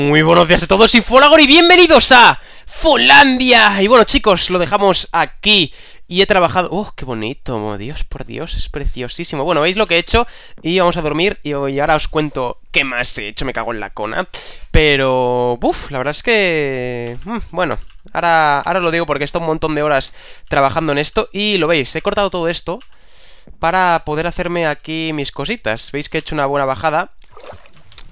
Muy buenos días a todos y Folagor y bienvenidos a Folandia. Y bueno chicos, lo dejamos aquí y he trabajado... ¡Oh, qué bonito! Dios, por Dios, es preciosísimo. Bueno, veis lo que he hecho y vamos a dormir y, ahora os cuento qué más he hecho, me cago en la cona. Pero... ¡Uff! la verdad es que... Mm, bueno, ahora, ahora lo digo porque he estado un montón de horas trabajando en esto y lo veis, he cortado todo esto para poder hacerme aquí mis cositas. Veis que he hecho una buena bajada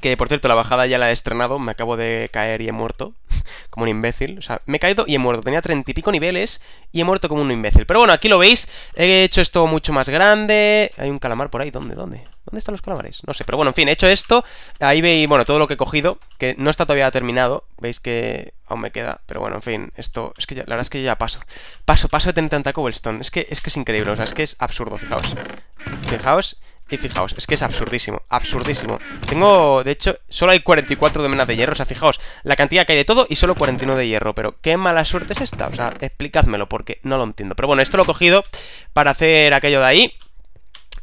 que por cierto, la bajada ya la he estrenado, me acabo de caer y he muerto, como un imbécil. O sea, me he caído y he muerto. Tenía treinta y pico niveles y he muerto como un imbécil. Pero bueno, aquí lo veis, he hecho esto mucho más grande. Hay un calamar por ahí, ¿dónde? ¿Dónde? ¿Dónde están los calamares? No sé, pero bueno, en fin, he hecho esto. Ahí veis, bueno, todo lo que he cogido, que no está todavía terminado. Veis que aún me queda, pero bueno, en fin, esto, es que ya, la verdad es que ya paso. Paso, paso de tener tanta cobblestone. Es que es, que es increíble, o sea, es que es absurdo, fijaos. Fijaos, y fijaos, es que es absurdísimo, absurdísimo Tengo, de hecho, solo hay 44 de menas de hierro O sea, fijaos, la cantidad que hay de todo y solo 41 de hierro Pero qué mala suerte es esta, o sea, explicádmelo porque no lo entiendo Pero bueno, esto lo he cogido para hacer aquello de ahí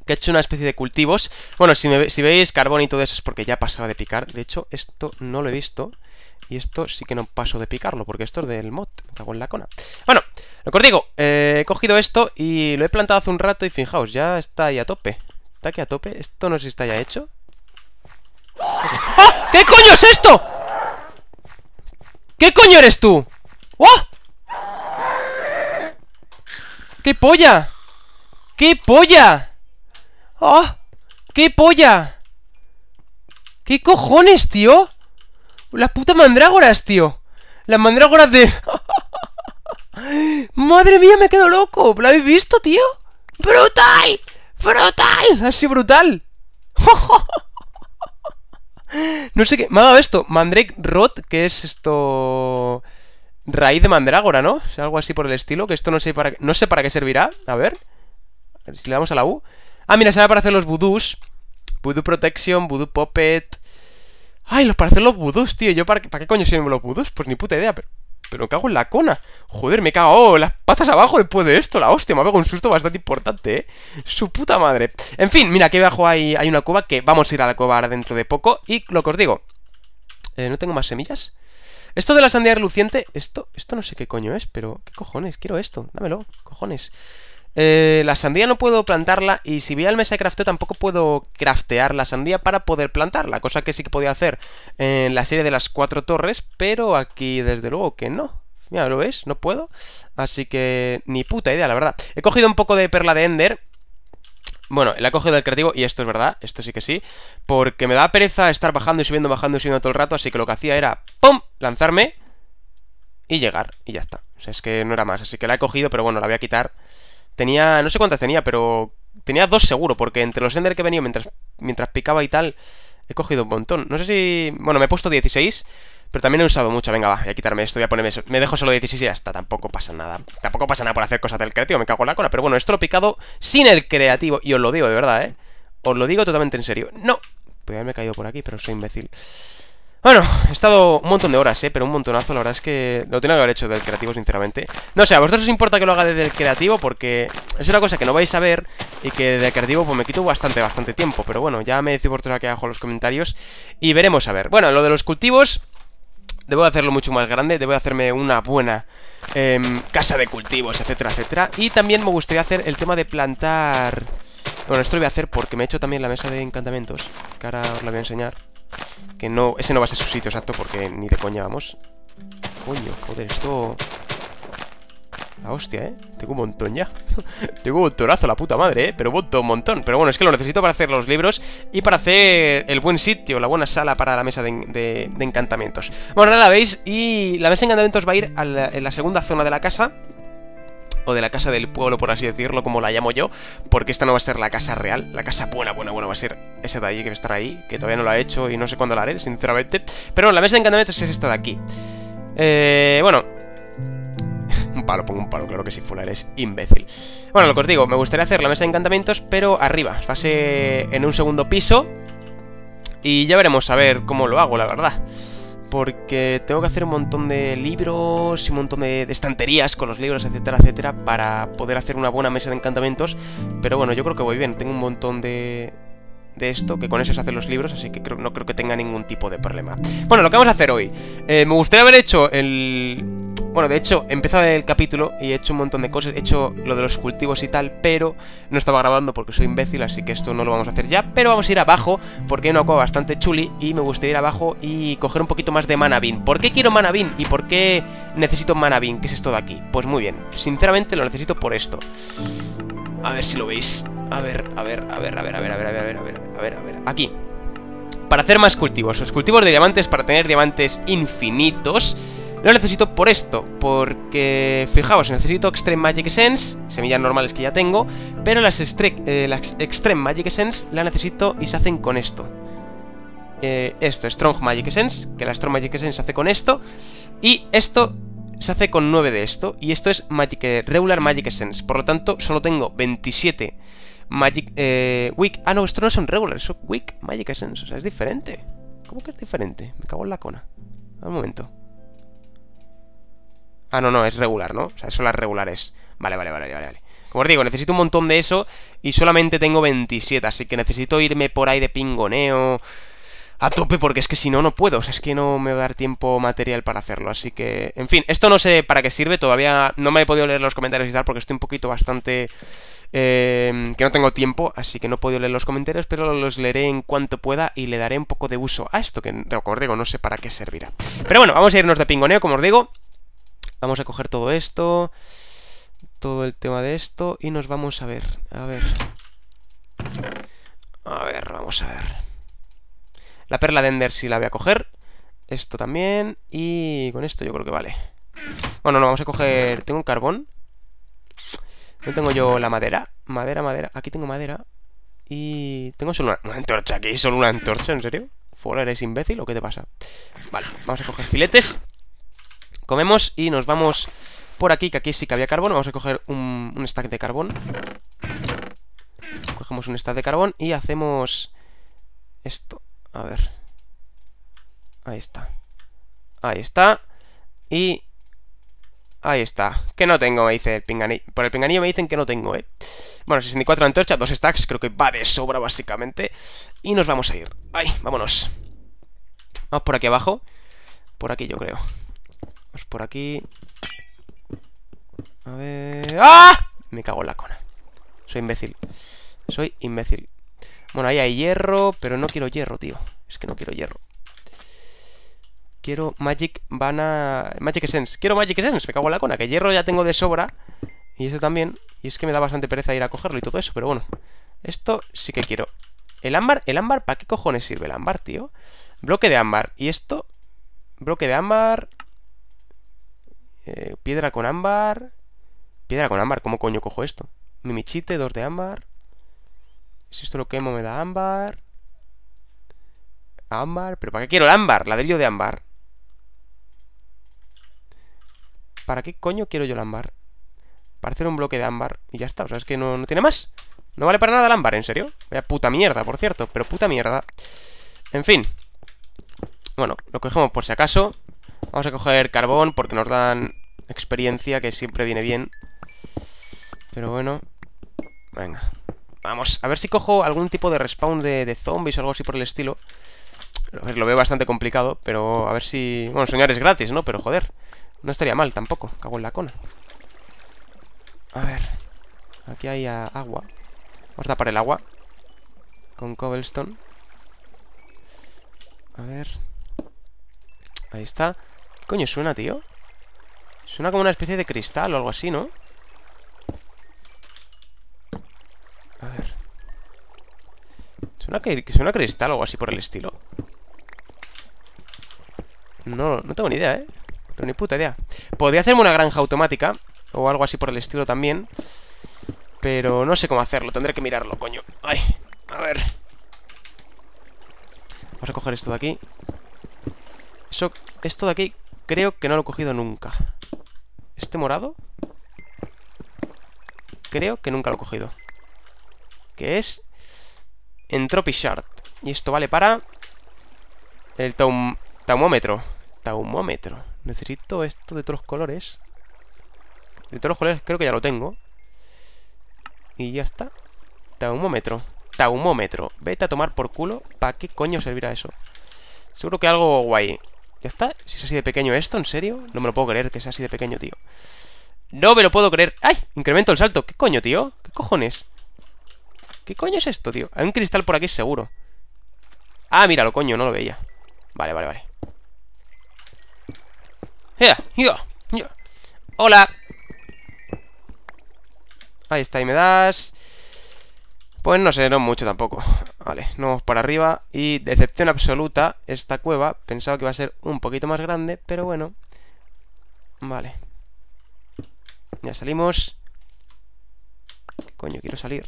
que he hecho una especie de cultivos. Bueno, si, si veis carbón y todo eso es porque ya pasaba de picar. De hecho, esto no lo he visto. Y esto sí que no paso de picarlo, porque esto es del mod. Me cago en la cona. Bueno, lo que os digo, eh, he cogido esto y lo he plantado hace un rato y fijaos, ya está ahí a tope. Ataque a tope. Esto no se está ya hecho. ¿Qué coño es esto? ¿Qué coño eres tú? ¡Oh! ¡Qué polla! ¡Qué polla! ¡Oh! ¡Qué polla! ¿Qué cojones, tío? Las putas mandrágoras, tío. Las mandrágoras de... ¡Madre mía, me quedo loco! ¿Lo habéis visto, tío? ¡Brutal! ¡Brutal! ¡Así brutal! no sé qué. Me ha dado esto. Mandrake Rot, que es esto. Raíz de mandrágora, ¿no? O algo así por el estilo. Que esto no sé para qué, no sé para qué servirá. A ver. A ver si le damos a la U. Ah, mira, será para hacer los voodoos. Voodoo Protection, Voodoo Puppet. Ay, los para hacer los voodoos, tío. Yo para, para qué coño sirven los voodoos? Pues ni puta idea, pero pero me cago en la cona. Joder, me cago las patas abajo después de esto, la hostia. Me ha pegado un susto bastante importante, ¿eh? Su puta madre. En fin, mira, aquí abajo hay, hay una cueva que vamos a ir a la cueva dentro de poco. Y lo que os digo, eh, ¿no tengo más semillas? Esto de la sandía reluciente, esto, esto no sé qué coño es, pero... ¿Qué cojones? Quiero esto, dámelo, cojones. Eh, la sandía no puedo plantarla y si voy al mesa de crafteo tampoco puedo craftear la sandía para poder plantarla, cosa que sí que podía hacer en la serie de las cuatro torres, pero aquí desde luego que no. Mira, ¿lo ves? No puedo. Así que ni puta idea, la verdad. He cogido un poco de perla de Ender. Bueno, la he cogido del creativo y esto es verdad, esto sí que sí. Porque me da pereza estar bajando y subiendo, bajando y subiendo todo el rato, así que lo que hacía era ¡pum! lanzarme y llegar, y ya está. O sea, es que no era más, así que la he cogido, pero bueno, la voy a quitar Tenía, no sé cuántas tenía, pero tenía dos seguro, porque entre los Ender que venía mientras, mientras picaba y tal, he cogido un montón. No sé si... Bueno, me he puesto 16, pero también he usado mucho. Venga, va, voy a quitarme esto, voy a ponerme... Eso. Me dejo solo 16 y hasta tampoco pasa nada. Tampoco pasa nada por hacer cosas del creativo, me cago en la cola. Pero bueno, esto lo he picado sin el creativo, y os lo digo de verdad, ¿eh? Os lo digo totalmente en serio. No, podría pues haberme caído por aquí, pero soy imbécil. Bueno, he estado un montón de horas, ¿eh? Pero un montonazo, la verdad es que lo tengo que haber hecho del creativo, sinceramente No sé, a vosotros os importa que lo haga desde el creativo Porque es una cosa que no vais a ver Y que desde el creativo pues me quito bastante, bastante tiempo Pero bueno, ya me decís vosotros aquí abajo en los comentarios Y veremos, a ver Bueno, lo de los cultivos Debo hacerlo mucho más grande Debo hacerme una buena em, casa de cultivos, etcétera, etcétera Y también me gustaría hacer el tema de plantar... Bueno, esto lo voy a hacer porque me he hecho también la mesa de encantamientos Que ahora os la voy a enseñar que no, ese no va a ser su sitio exacto porque ni de coña vamos Coño, joder, esto... La hostia, ¿eh? Tengo un montón ya Tengo un la puta madre, ¿eh? Pero un montón, un montón Pero bueno, es que lo necesito para hacer los libros Y para hacer el buen sitio, la buena sala para la mesa de, encantamientos Bueno, ahora la veis Y la mesa de encantamientos va a ir en la segunda zona de la casa o de la casa del pueblo, por así decirlo, como la llamo yo, porque esta no va a ser la casa real, la casa buena, buena, buena, va a ser esa de allí que va a estar ahí, que todavía no la he hecho y no sé cuándo la haré, sinceramente. Pero bueno, la mesa de encantamientos es esta de aquí. Eh, bueno, un palo, pongo un palo, claro que si sí, fuera eres imbécil. Bueno, lo que os digo, me gustaría hacer la mesa de encantamientos, pero arriba. Va a ser en un segundo piso. Y ya veremos a ver cómo lo hago, la verdad porque tengo que hacer un montón de libros y un montón de, estanterías con los libros, etcétera, etcétera, para poder hacer una buena mesa de encantamientos. Pero bueno, yo creo que voy bien. Tengo un montón de, de esto, que con eso se hacen los libros, así que no creo que tenga ningún tipo de problema. Bueno, lo que vamos a hacer hoy. Eh, me gustaría haber hecho el bueno, de hecho, he empezado el capítulo y he hecho un montón de cosas. He hecho lo de los cultivos y tal, pero no estaba grabando porque soy imbécil, así que esto no lo vamos a hacer ya. Pero vamos a ir abajo porque hay una cueva bastante chuli y me gustaría ir abajo y coger un poquito más de mana ¿Por qué quiero mana y por qué necesito mana ¿Qué es esto de aquí? Pues muy bien, sinceramente lo necesito por esto. A ver si lo veis. A ver, a ver, a ver, a ver, a ver, a ver, a ver, a ver, a ver, a ver. Aquí. Para hacer más cultivos. Los cultivos de diamantes para tener diamantes infinitos. Lo necesito por esto, porque fijaos, necesito Extreme Magic Essence, semillas normales que ya tengo, pero las, eh, Extreme Magic Essence la necesito y se hacen con esto. Eh, esto, Strong Magic Essence, que la Strong Magic Essence se hace con esto, y esto se hace con 9 de esto, y esto es Magic, eh, Regular Magic Essence, por lo tanto solo tengo 27 Magic Weak, ah no, esto no son regular, son Weak Magic Essence, o sea, es diferente. ¿Cómo que es diferente? Me cago en la cona. Un momento. Ah, no, no, es regular, ¿no? O sea, son las regulares. Vale, vale, vale, vale, vale. Como os digo, necesito un montón de eso y solamente tengo 27, así que necesito irme por ahí de pingoneo a tope porque es que si no, no puedo. O sea, es que no me va a dar tiempo material para hacerlo. Así que, en fin, esto no sé para qué sirve. Todavía no me he podido leer los comentarios y tal porque estoy un poquito bastante... Eh, que no tengo tiempo, así que no he podido leer los comentarios, pero los leeré en cuanto pueda y le daré un poco de uso a esto que, como os digo, no sé para qué servirá. Pero bueno, vamos a irnos de pingoneo, como os digo. Vamos a coger todo esto, todo el tema de esto, y nos vamos a ver, a ver. A ver, vamos a ver. La perla de Ender sí la voy a coger. Esto también, y con esto yo creo que vale. Bueno, no, vamos a coger... Tengo un carbón. No tengo yo la madera. Madera, madera. Aquí tengo madera. Y... Tengo solo una, antorcha aquí. ¿Solo una antorcha? ¿En serio? ¿Fuera eres imbécil o qué te pasa? Vale, vamos a coger filetes. Comemos y nos vamos por aquí, que aquí sí que había carbón. Vamos a coger un, stack de carbón. Cogemos un stack de carbón y hacemos esto. A ver. Ahí está. Ahí está. Y... Ahí está. Que no tengo, me dice el Por el pinganillo me dicen que no tengo, ¿eh? Bueno, 64 antorchas, dos stacks, creo que va de sobra básicamente. Y nos vamos a ir. Ahí, vámonos. Vamos por aquí abajo. Por aquí yo creo. Vamos pues por aquí. A ver... ¡Ah! Me cago en la cona. Soy imbécil. Soy imbécil. Bueno, ahí hay hierro, pero no quiero hierro, tío. Es que no quiero hierro. Quiero Magic Bana... Magic Essence. Quiero Magic Essence. Me cago en la cona. Que hierro ya tengo de sobra. Y este también. Y es que me da bastante pereza ir a cogerlo y todo eso. Pero bueno. Esto sí que quiero. El ámbar... ¿El ámbar? ¿Para qué cojones sirve el ámbar, tío? Bloque de ámbar. Y esto... Bloque de ámbar... Eh, piedra con ámbar. Piedra con ámbar, ¿cómo coño cojo esto? Mimichite, dos de ámbar. Si esto lo quemo me da ámbar. Ámbar, pero ¿para qué quiero el ámbar? Ladrillo de ámbar. ¿Para qué coño quiero yo el ámbar? Para hacer un bloque de ámbar y ya está, o sea, es que no, no tiene más. No vale para nada el ámbar, ¿en serio? Vaya puta mierda, por cierto, pero puta mierda. En fin. Bueno, lo cogemos por si acaso. Vamos a coger carbón porque nos dan experiencia, que siempre viene bien. Pero bueno. Venga. Vamos, a ver si cojo algún tipo de respawn de, zombies o algo así por el estilo. lo veo bastante complicado, pero a ver si... Bueno, soñar es gratis, ¿no? Pero joder, no estaría mal tampoco. Cago en la cona. A ver. Aquí hay agua. Vamos a tapar el agua. Con cobblestone. A ver. Ahí está. Coño, suena, tío Suena como una especie de cristal o algo así, ¿no? A ver Suena que, suena cristal o algo así por el estilo No, no tengo ni idea, ¿eh? Pero ni puta idea Podría hacerme una granja automática O algo así por el estilo también Pero no sé cómo hacerlo, tendré que mirarlo, coño Ay, a ver Vamos a coger esto de aquí Eso, esto de aquí Creo que no lo he cogido nunca ¿Este morado? Creo que nunca lo he cogido Que es... Entropy Shard Y esto vale para... El taumómetro Taumómetro Necesito esto de los colores De todos los colores creo que ya lo tengo Y ya está Taumómetro Taumómetro Vete a tomar por culo ¿Para qué coño servirá eso? Seguro que algo guay ¿Ya está? ¿Si es así de pequeño esto? ¿En serio? No me lo puedo creer que sea así de pequeño, tío ¡No me lo puedo creer! ¡Ay! Incremento el salto ¿Qué coño, tío? ¿Qué cojones? ¿Qué coño es esto, tío? Hay un cristal por aquí seguro Ah, míralo, coño, no lo veía Vale, vale, vale ¡Hola! Ahí está, y me das... Pues no sé, no mucho tampoco. Vale, nos vamos para arriba. Y decepción absoluta, esta cueva. Pensaba que iba a ser un poquito más grande, pero bueno. Vale. Ya salimos. ¿Qué coño quiero salir?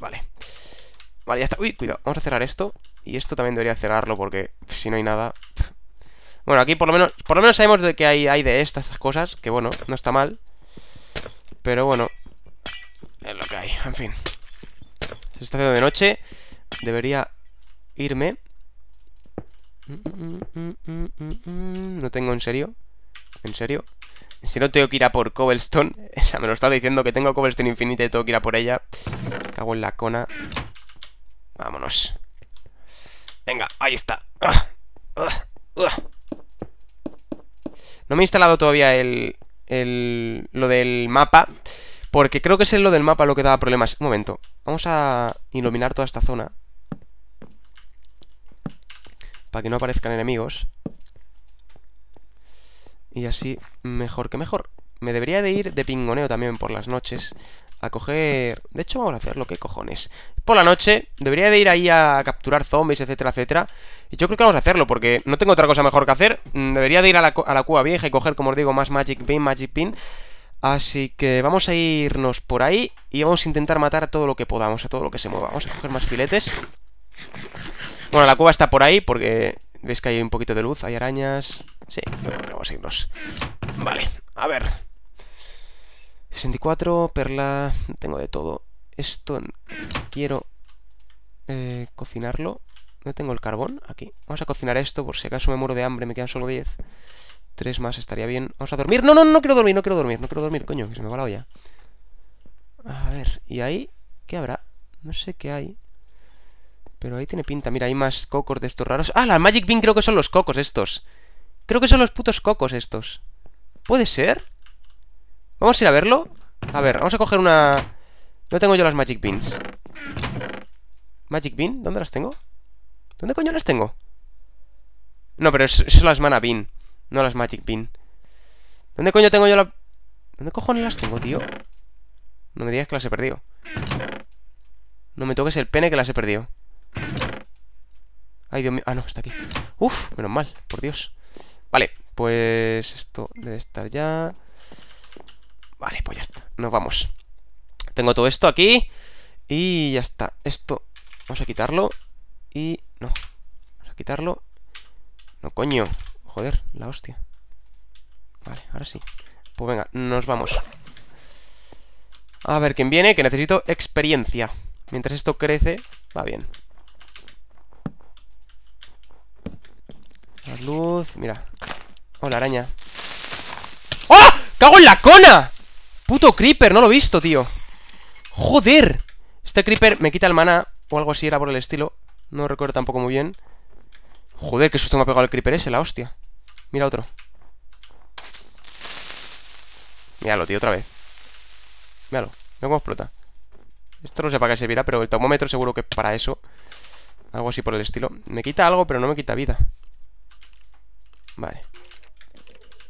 Vale. Vale, ya está. Uy, cuidado. Vamos a cerrar esto. Y esto también debería cerrarlo porque si no hay nada... Bueno, aquí por lo menos por lo menos sabemos de que hay, hay de estas, estas cosas. Que bueno, no está mal. Pero bueno. Es lo que hay. En fin. Se está haciendo de noche. Debería irme. No tengo en serio. ¿En serio? Si no tengo que ir a por Cobblestone. O sea, me lo estaba diciendo que tengo Cobblestone infinite y tengo que ir a por ella. Cago en la cona. Vámonos. Venga, ahí está. Ah, ah, ah. No me he instalado todavía el, el, lo del mapa. Porque creo que es lo del mapa lo que daba problemas. Un momento. Vamos a iluminar toda esta zona. Para que no aparezcan enemigos. Y así, mejor que mejor. Me debería de ir de pingoneo también por las noches. A coger... De hecho, vamos a hacerlo, que cojones? Por la noche, debería de ir ahí a capturar zombies, etcétera, etcétera. Y yo creo que vamos a hacerlo, porque no tengo otra cosa mejor que hacer. Mm, debería de ir a la, a cueva vieja y coger, como os digo, más Magic Pin, Magic Pin. Así que vamos a irnos por ahí y vamos a intentar matar a todo lo que podamos, a todo lo que se mueva. Vamos a coger más filetes. Bueno, la cueva está por ahí porque veis que hay un poquito de luz, hay arañas. Sí, vamos a irnos. Vale, a ver. 64, perla, tengo de todo. Esto quiero eh, cocinarlo. No tengo el carbón aquí. Vamos a cocinar esto por si acaso me muero de hambre, me quedan solo 10. Tres más estaría bien. Vamos a dormir. No, no, no quiero dormir, no quiero dormir, no quiero dormir, coño, que se me va la olla. A ver, ¿y ahí qué habrá? No sé qué hay. Pero ahí tiene pinta. Mira, hay más cocos de estos raros. Ah, la Magic Bean creo que son los cocos estos. Creo que son los putos cocos estos. ¿Puede ser? Vamos a ir a verlo. A ver, vamos a coger una... No tengo yo las Magic Beans. ¿Magic Bean? ¿Dónde las tengo? ¿Dónde coño las tengo? No, pero es las Mana Bean. No las Magic Pin. ¿Dónde coño tengo yo la...? ¿Dónde cojones las tengo, tío? No me digas que las he perdido. No me toques el pene que las he perdido. Ay, Dios mío. Ah, no, está aquí. Uf, menos mal, por Dios. Vale, pues esto debe estar ya. Vale, pues ya está. Nos vamos. Tengo todo esto aquí. Y ya está. Esto vamos a quitarlo. Y... No. Vamos a quitarlo. No, coño. Joder, la hostia. Vale, ahora sí. Pues venga, nos vamos. A ver quién viene, que necesito experiencia. Mientras esto crece, va bien. La luz, mira. Hola, araña. ¡Oh! ¡Cago en la cona! Puto creeper, no lo he visto, tío. ¡Joder! Este creeper me quita el mana o algo así, era por el estilo. No recuerdo tampoco muy bien. Joder, qué susto me ha pegado el creeper ese, la hostia. Mira otro. Míralo, tío, otra vez. Míralo. veo cómo explota. Esto no sé para qué servirá, pero el tomómetro seguro que para eso. Algo así por el estilo. Me quita algo, pero no me quita vida. Vale.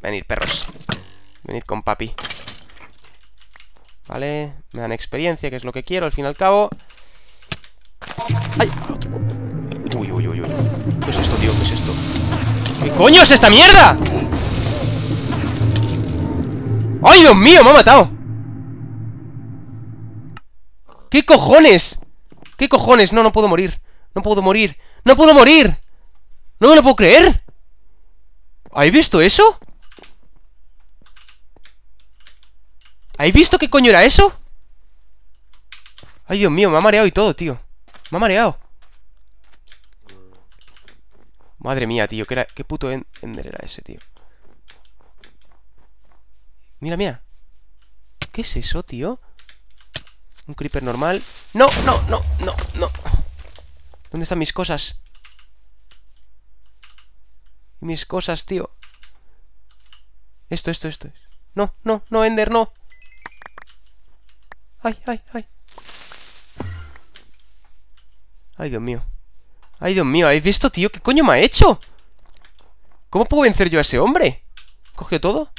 Venid, perros. Venid con papi. Vale. Me dan experiencia, que es lo que quiero, al fin y al cabo. ¡Ay! Uy, uy, uy, uy. ¿Qué es esto, tío? ¿Qué es esto? ¿Qué coño es esta mierda? ¡Ay, Dios mío! Me ha matado ¿Qué cojones? ¿Qué cojones? No, no puedo morir No puedo morir ¡No puedo morir! ¡No me lo puedo creer! ¿Habéis visto eso? ¿Habéis visto qué coño era eso? Ay, Dios mío, me ha mareado y todo, tío Me ha mareado Madre mía, tío, ¿qué, qué puto Ender era ese, tío? Mira, mía ¿Qué es eso, tío? Un creeper normal. ¡No, no, no, no, no! ¿Dónde están mis cosas? Mis cosas, tío. Esto, esto, esto. No, no, no, Ender, no. Ay, ay, ay. Ay, Dios mío. Ay, Dios mío, ¿habéis visto, tío? ¿Qué coño me ha hecho? ¿Cómo puedo vencer yo a ese hombre? ¿Cogió todo?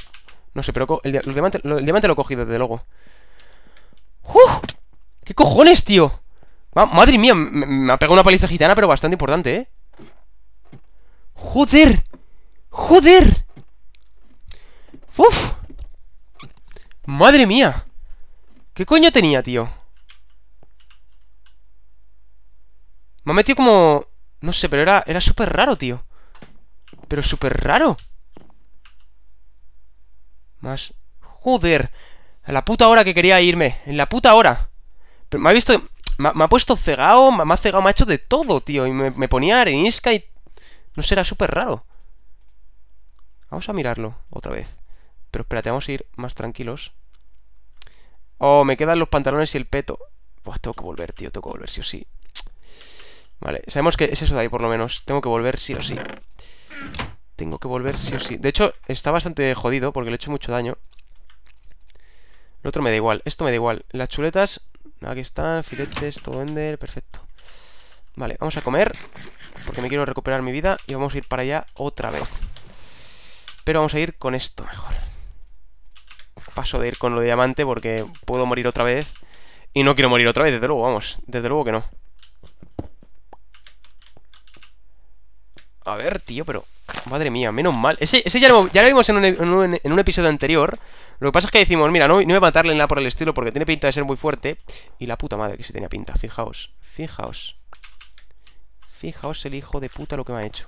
No sé, pero el, diamante, lo he cogido, desde luego ¡Uf! ¿Qué cojones, tío? madre mía, me, me ha pegado una paliza gitana, pero bastante importante, ¿eh? ¡Joder! ¡Joder! ¡Uf! ¡Madre mía! ¿Qué coño tenía, tío? Me ha metido como... No sé, pero era, era súper raro, tío Pero súper raro Más... Joder A la puta hora que quería irme En la puta hora pero Me ha visto... Me, ha puesto cegado me, ha cegado, me ha hecho de todo, tío Y me, me ponía arenisca y... No sé, era súper raro Vamos a mirarlo otra vez Pero espérate, vamos a ir más tranquilos Oh, me quedan los pantalones y el peto pues tengo que volver, tío, tengo que volver, sí o sí Vale, sabemos que es eso de ahí por lo menos. Tengo que volver sí o sí. Tengo que volver sí o sí. De hecho, está bastante jodido porque le he hecho mucho daño. El otro me da igual. Esto me da igual. Las chuletas, aquí están, filetes, todo ender, perfecto. Vale, vamos a comer porque me quiero recuperar mi vida y vamos a ir para allá otra vez. Pero vamos a ir con esto mejor. Paso de ir con lo de diamante porque puedo morir otra vez. Y no quiero morir otra vez, desde luego, vamos. Desde luego que no. A ver, tío, pero... Madre mía, menos mal. Ese, ya, lo, vimos e, en un, episodio anterior. Lo que pasa es que decimos, mira, no, no voy a matarle nada por el estilo porque tiene pinta de ser muy fuerte. Y la puta madre que se tenía pinta, fijaos. Fijaos. Fijaos el hijo de puta lo que me ha hecho.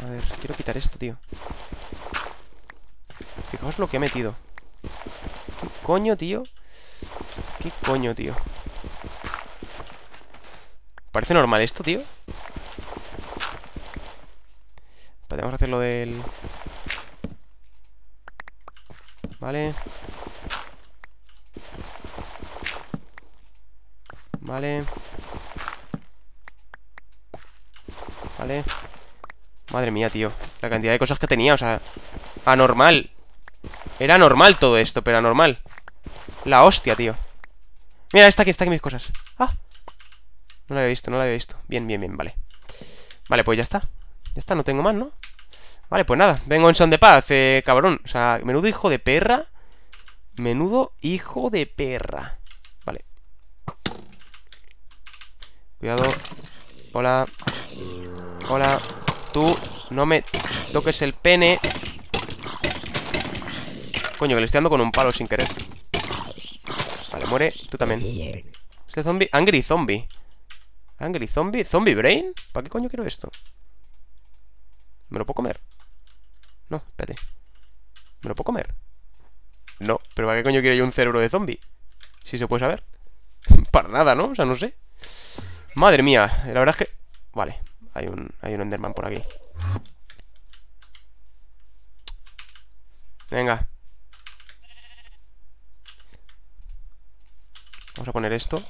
A ver, quiero quitar esto, tío. Fijaos lo que ha metido. ¿Qué coño, tío? ¿Qué coño, tío? ¿Parece normal esto, tío? Podemos hacer lo del... Vale Vale Vale Madre mía, tío La cantidad de cosas que tenía, o sea Anormal Era normal todo esto, pero anormal La hostia, tío Mira, está aquí, está aquí mis cosas no lo había visto, no lo había visto. Bien, bien, bien, vale. Vale, pues ya está. Ya está, no tengo más, ¿no? Vale, pues nada, vengo en son de paz, eh, cabrón. O sea, menudo hijo de perra. Menudo hijo de perra. Vale. Cuidado. Hola. Hola. Tú no me toques el pene. Coño, que le estoy dando con un palo sin querer. Vale, muere. Tú también. Este zombie... Angry zombie. Angry Zombie. ¿Zombie Brain? ¿Para qué coño quiero esto? ¿Me lo puedo comer? No, espérate. ¿Me lo puedo comer? No, pero ¿para qué coño quiero yo un cerebro de zombie? Si se puede saber. Para nada, ¿no? O sea, no sé. Madre mía, la verdad es que... Vale, hay un, hay un Enderman por aquí. Venga. Vamos a poner esto.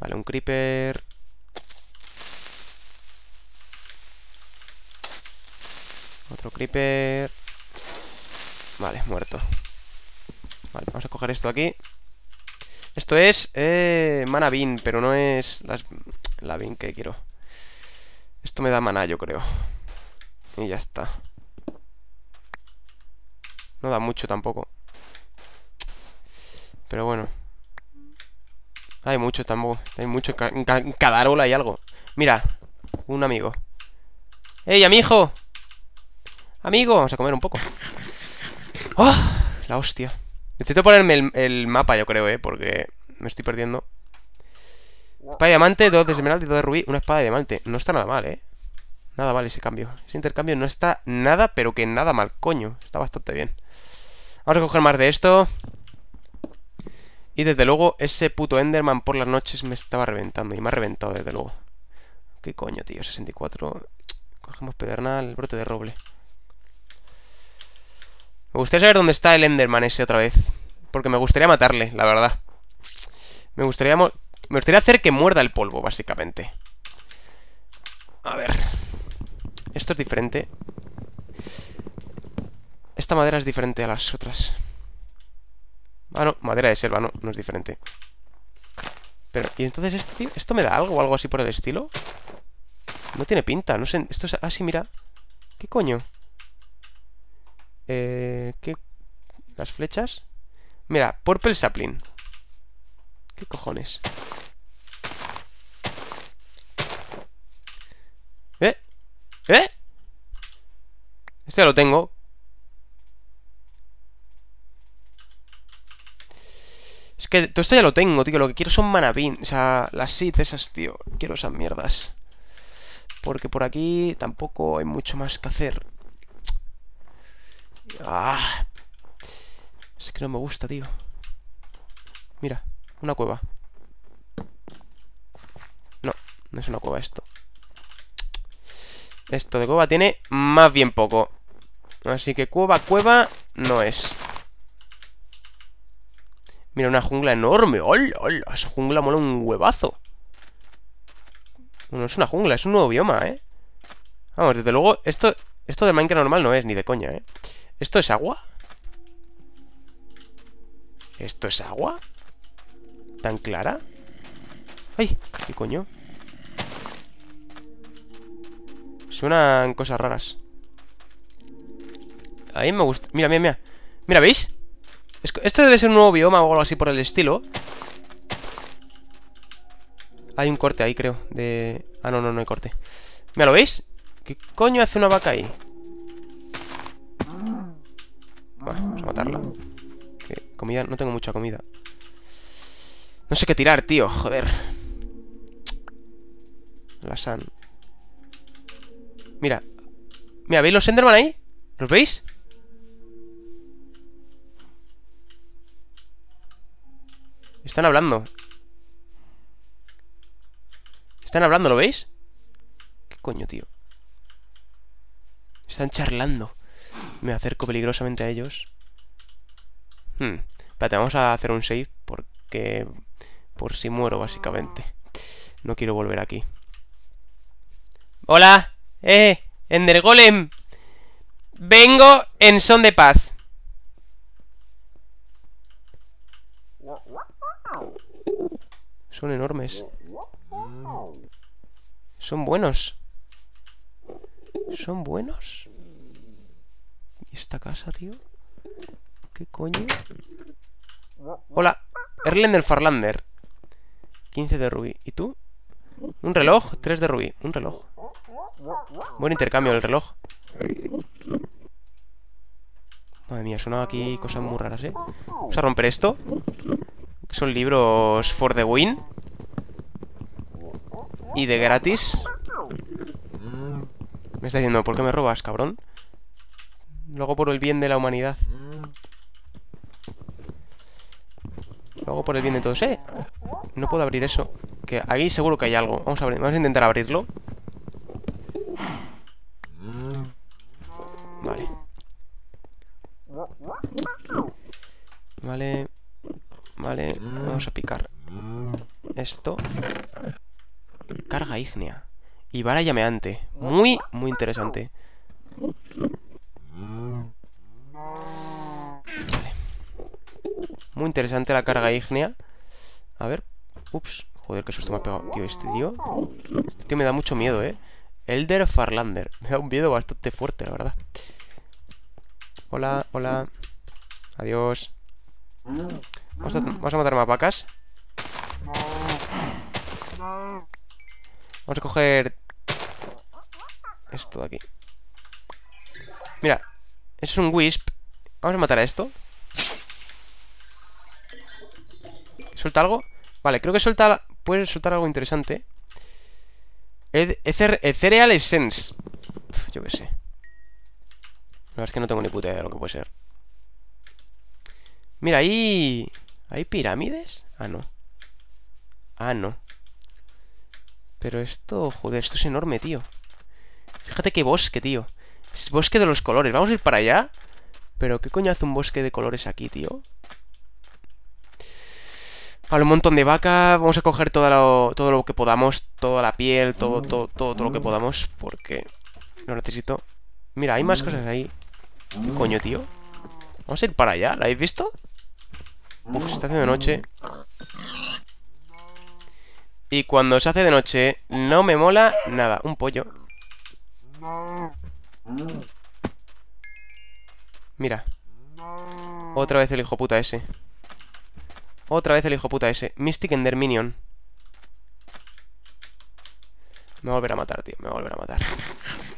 Vale, un creeper. Otro creeper. Vale, muerto. Vale, vamos a coger esto aquí. Esto es eh, mana bean, pero no es la bin que quiero. Esto me da mana, yo creo. Y ya está. No da mucho tampoco. Pero bueno. Hay mucho tampoco. Hay mucho. En cada hay algo. Mira, un amigo. ¡Ey, amigo! ¡Amigo! Vamos a comer un poco. ¡Oh! La hostia. Necesito ponerme el, el mapa, yo creo, ¿eh? Porque me estoy perdiendo. Espada de diamante, dos de esmeralda y dos de rubí. Una espada de diamante. No está nada mal, ¿eh? Nada mal ese cambio. Ese intercambio no está nada, pero que nada mal, coño. Está bastante bien. Vamos a coger más de esto. Y desde luego, ese puto Enderman por las noches me estaba reventando. Y me ha reventado, desde luego. ¿Qué coño, tío? 64. Cogemos pedernal, el brote de roble. Me gustaría saber dónde está el Enderman ese otra vez. Porque me gustaría matarle, la verdad. Me gustaría... Me gustaría hacer que muerda el polvo, básicamente. A ver. Esto es diferente. Esta madera es diferente a las otras. Ah, no, madera de selva, no, no es diferente. Pero, ¿y entonces esto, tío? ¿Esto me da algo o algo así por el estilo? No tiene pinta, no sé. Esto es. Ah, mira. ¿Qué coño? Eh. ¿Qué. Las flechas? Mira, Purple Sapling. ¿Qué cojones? ¿Eh? ¿Eh? Este ya lo tengo. Es que todo esto ya lo tengo, tío. Lo que quiero son manabín O sea, las seeds esas, tío. Quiero esas mierdas. Porque por aquí tampoco hay mucho más que hacer. Ah. Es que no me gusta, tío. Mira, una cueva. No, no es una cueva esto. Esto de cueva tiene más bien poco. Así que cueva, cueva no es. Mira, una jungla enorme. ¡Hola, hola! Esa jungla mola un huevazo. No es una jungla, es un nuevo bioma, ¿eh? Vamos, desde luego, esto, esto de Minecraft normal no es, ni de coña, ¿eh? ¿Esto es agua? ¿Esto es agua? ¿Tan clara? ¡Ay! ¿Qué coño? Suenan cosas raras. A mí me gusta... Mira, mira, mira. Mira, ¿veis? Esto debe ser un nuevo bioma o algo así por el estilo. Hay un corte ahí, creo. De... Ah, no, no, no hay corte. Mira, ¿lo veis? ¿Qué coño hace una vaca ahí? Bueno, vamos a matarla. Comida, no tengo mucha comida. No sé qué tirar, tío, joder. La san. Mira. Mira, ¿veis los Enderman ahí? ¿Los veis? Están hablando Están hablando, ¿lo veis? ¿Qué coño, tío? Están charlando Me acerco peligrosamente a ellos hmm. Espérate, vamos a hacer un save Porque... Por si muero, básicamente No quiero volver aquí ¡Hola! ¡Eh! ¡Ender Golem! Vengo en son de paz Son enormes. Mm. Son buenos. Son buenos. ¿Y esta casa, tío? ¿Qué coño? Hola, Erlen del Farlander. 15 de rubí. ¿Y tú? Un reloj, 3 de rubí. Un reloj. Buen intercambio el reloj. Madre mía, sonaba aquí cosas muy raras, ¿eh? Vamos a romper esto. Son libros for the win. Y de gratis. Me está diciendo, ¿por qué me robas, cabrón? Lo hago por el bien de la humanidad. Luego por el bien de todos. ¡Eh! No puedo abrir eso. Que ahí seguro que hay algo. Vamos a, Vamos a intentar abrirlo. Vale, mm. vamos a picar mm. esto. Carga ígnea. Y vara llameante. Muy, muy interesante. Vale. Muy interesante la carga ígnea. A ver. Ups. Joder, qué susto me ha pegado, tío. Este tío. Este tío me da mucho miedo, eh. Elder Farlander. Me da un miedo bastante fuerte, la verdad. Hola, hola. Adiós. Vamos mm. a, matar más vacas. Vamos a coger esto de aquí. Mira, eso es un wisp. Vamos a matar a esto. ¿Suelta algo? Vale, creo que suelta puede soltar algo interesante. Ethereal cereal Essence. yo qué sé. La verdad es que no tengo ni puta idea de lo que puede ser. Mira, ahí... ¿Hay pirámides? Ah, no. Ah, no. Pero esto, joder, esto es enorme, tío. Fíjate qué bosque, tío. Es bosque de los colores. Vamos a ir para allá. Pero qué coño hace un bosque de colores aquí, tío. Vale, un montón de vaca. Vamos a coger todo lo, todo lo que podamos. Toda la piel, todo, todo, todo, lo que podamos. Porque lo necesito. Mira, hay más cosas ahí. ¿Qué coño, tío? Vamos a ir para allá. ¿La habéis visto? Uf, se está haciendo noche. Y cuando se hace de noche, no me mola nada. Un pollo. Mira. Otra vez el hijo puta ese. Otra vez el hijo puta ese. Mystic Ender Minion. Me va a volver a matar, tío. Me va a volver a matar.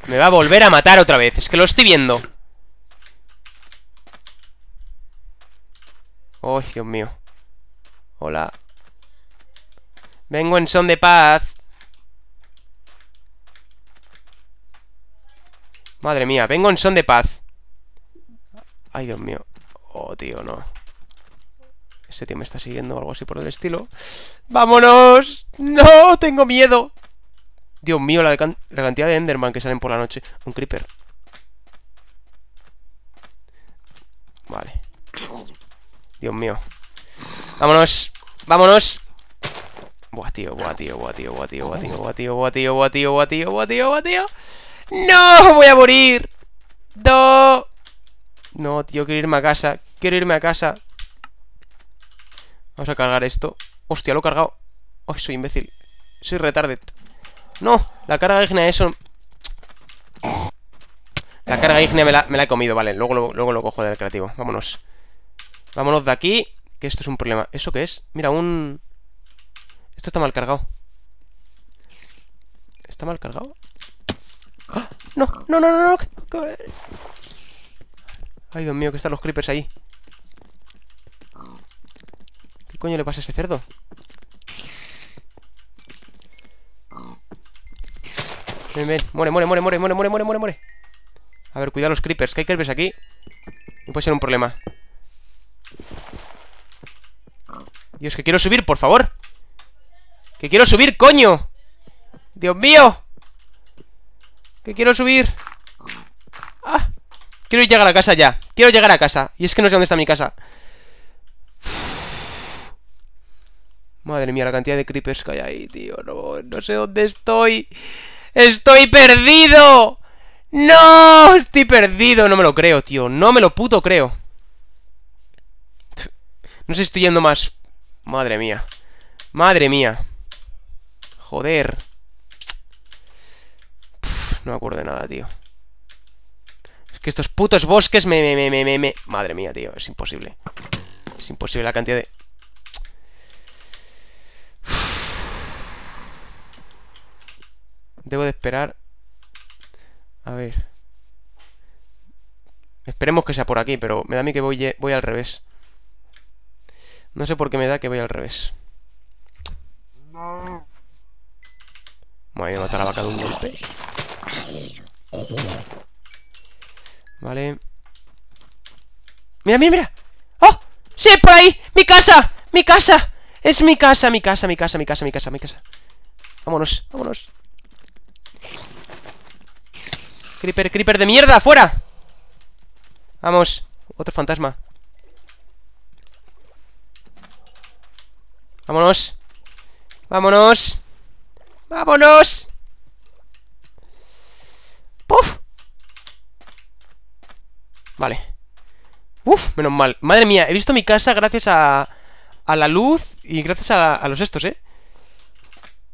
Me va a volver a matar otra vez. Es que lo estoy viendo. ¡Ay, Dios mío. Hola. Vengo en son de paz. Madre mía, vengo en son de paz. Ay, Dios mío. Oh, tío, no. Ese tío me está siguiendo o algo así por el estilo. ¡Vámonos! ¡No! ¡Tengo miedo! Dios mío, la cantidad de Enderman que salen por la noche. Un creeper. Vale. Dios mío. Vámonos. Vámonos. Buah, tío, buah, tío, buah, tío, buah, tío, buah, tío, buah, tío, buah, tío, buah, tío, buah, tío, buah, tío, ¡No! Voy a morir. No. No, tío, quiero irme a casa. Quiero irme a casa. Vamos a cargar esto. Hostia, lo he cargado. Ay, soy imbécil. Soy retarded. No, la carga ígnea eso... La carga ígnea me la, me la he comido, vale. Luego, luego lo cojo del creativo. Vámonos. Vámonos de aquí, que esto es un problema. ¿Eso qué es? Mira, un... Esto está mal cargado. ¿Está mal cargado? ¡Ah! ¡No! ¡No, no, no, no! Ay, Dios mío, que están los creepers ahí. ¿Qué coño le pasa a ese cerdo? Ven, ven. Muere, muere, muere, muere, muere, muere, muere, muere, A ver, cuidado los creepers, que hay creepers aquí. Y puede ser un problema. Dios, que quiero subir, por favor Que quiero subir, coño Dios mío Que quiero subir ah. Quiero llegar a casa ya Quiero llegar a casa Y es que no sé dónde está mi casa Madre mía, la cantidad de creepers que hay ahí, tío No, no sé dónde estoy ¡Estoy perdido! ¡No! Estoy perdido, no me lo creo, tío No me lo puto creo No sé si estoy yendo más Madre mía. Madre mía. Joder. no me acuerdo de nada, tío. Es que estos putos bosques me, me, me, me, Madre mía, tío. Es imposible. Es imposible la cantidad de... Debo de esperar A ver Esperemos que sea por aquí Pero me da a mí que voy al revés no sé por qué me da que voy al revés. Voy a matar a la vaca de un golpe. Vale. ¡Mira, mira, mira! ¡Oh! ¡Sí, por ahí! ¡Mi casa! ¡Mi casa! ¡Es mi casa, mi casa, mi casa, mi casa, mi casa, mi casa! Vámonos, vámonos. Creeper, creeper de mierda, fuera. Vamos, otro fantasma. Vámonos Vámonos Vámonos Puf Vale Uf, menos mal Madre mía, he visto mi casa gracias a, a la luz Y gracias a, los estos, eh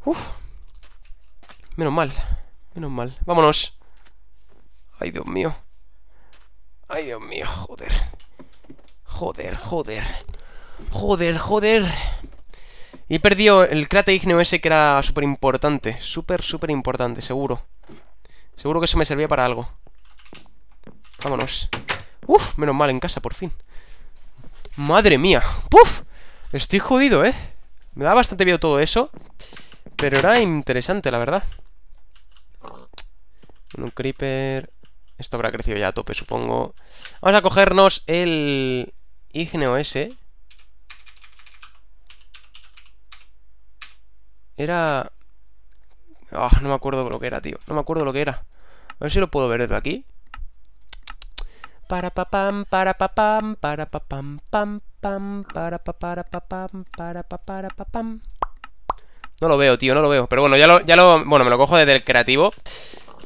Uf Menos mal Menos mal Vámonos Ay, Dios mío Ay, Dios mío, joder Joder, joder Joder, joder y perdió el cráter igneo ese que era súper importante. Súper, súper importante, seguro. Seguro que eso me servía para algo. Vámonos. Uf, menos mal en casa, por fin. Madre mía. Puf. Estoy jodido, ¿eh? Me da bastante miedo todo eso. Pero era interesante, la verdad. Un creeper... Esto habrá crecido ya a tope, supongo. Vamos a cogernos el... Igneo ese. Era... Ah, no me acuerdo lo que era, tío. No me acuerdo lo que era. A ver si lo puedo ver desde aquí. Para pam para pam para pam pam, pam, para para para para No lo veo, tío, no lo veo. Pero bueno, ya lo, ya lo... Bueno, me lo cojo desde el creativo.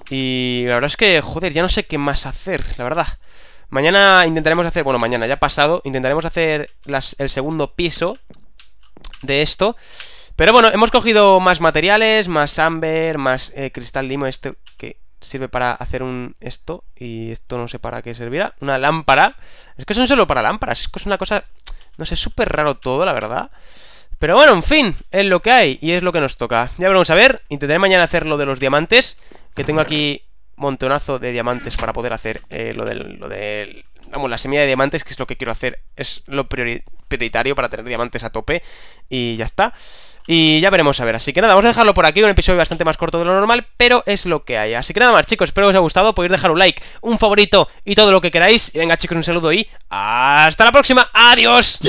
Y la verdad es que, joder, ya no sé qué más hacer, la verdad. Mañana intentaremos hacer... Bueno, mañana, ya ha pasado. Intentaremos hacer el segundo piso de esto. Pero bueno, hemos cogido más materiales, más amber, más eh, cristal limo, este que sirve para hacer un esto, y esto no sé para qué servirá, una lámpara. Es que son solo para lámparas, es que es una cosa, no sé, súper raro todo, la verdad. Pero bueno, en fin, es lo que hay y es lo que nos toca. Ya vamos a ver, intentaré mañana hacer lo de los diamantes, que tengo aquí montonazo de diamantes para poder hacer eh, lo del... Lo de, vamos, la semilla de diamantes, que es lo que quiero hacer, es lo prioritario para tener diamantes a tope y ya está. Y ya veremos a ver, así que nada, vamos a dejarlo por aquí Un episodio bastante más corto de lo normal, pero es lo que hay Así que nada más chicos, espero que os haya gustado Podéis dejar un like, un favorito y todo lo que queráis y Venga chicos, un saludo y hasta la próxima ¡Adiós!